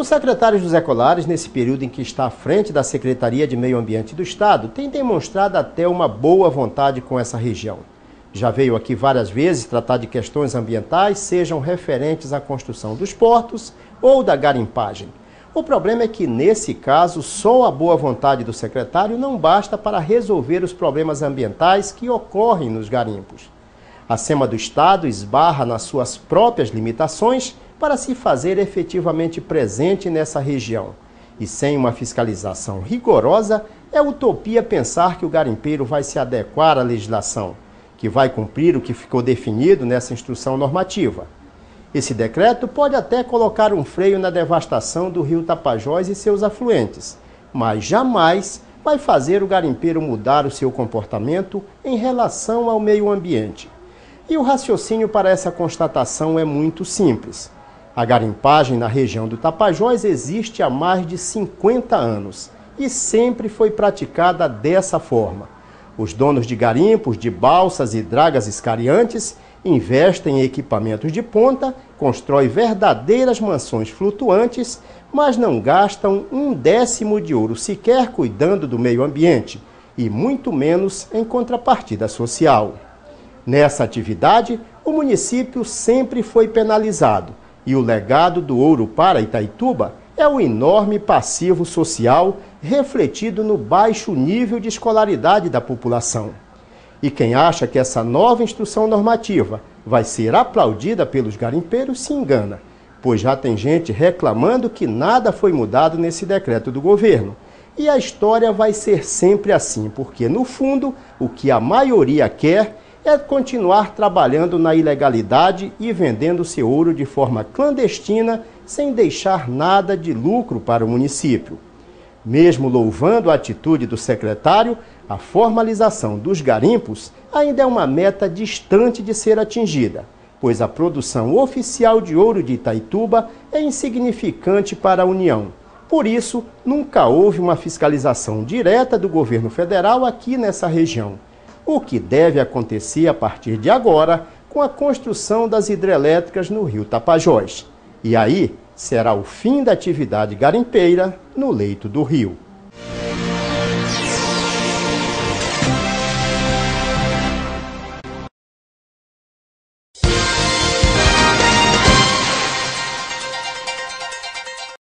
O secretário José Colares, nesse período em que está à frente da Secretaria de Meio Ambiente do Estado, tem demonstrado até uma boa vontade com essa região. Já veio aqui várias vezes tratar de questões ambientais, sejam referentes à construção dos portos ou da garimpagem. O problema é que, nesse caso, só a boa vontade do secretário não basta para resolver os problemas ambientais que ocorrem nos garimpos. A SEMA do Estado esbarra nas suas próprias limitações para se fazer efetivamente presente nessa região. E sem uma fiscalização rigorosa, é utopia pensar que o garimpeiro vai se adequar à legislação, que vai cumprir o que ficou definido nessa instrução normativa. Esse decreto pode até colocar um freio na devastação do rio Tapajós e seus afluentes, mas jamais vai fazer o garimpeiro mudar o seu comportamento em relação ao meio ambiente. E o raciocínio para essa constatação é muito simples. A garimpagem na região do Tapajós existe há mais de 50 anos e sempre foi praticada dessa forma. Os donos de garimpos, de balsas e dragas escariantes investem em equipamentos de ponta, constroem verdadeiras mansões flutuantes, mas não gastam um décimo de ouro sequer cuidando do meio ambiente e muito menos em contrapartida social. Nessa atividade, o município sempre foi penalizado e o legado do ouro para Itaituba é o enorme passivo social refletido no baixo nível de escolaridade da população. E quem acha que essa nova instrução normativa vai ser aplaudida pelos garimpeiros se engana, pois já tem gente reclamando que nada foi mudado nesse decreto do governo. E a história vai ser sempre assim, porque no fundo o que a maioria quer é continuar trabalhando na ilegalidade e vendendo seu ouro de forma clandestina, sem deixar nada de lucro para o município. Mesmo louvando a atitude do secretário, a formalização dos garimpos ainda é uma meta distante de ser atingida, pois a produção oficial de ouro de Itaituba é insignificante para a União. Por isso, nunca houve uma fiscalização direta do governo federal aqui nessa região o que deve acontecer a partir de agora com a construção das hidrelétricas no rio Tapajós. E aí será o fim da atividade garimpeira no leito do rio.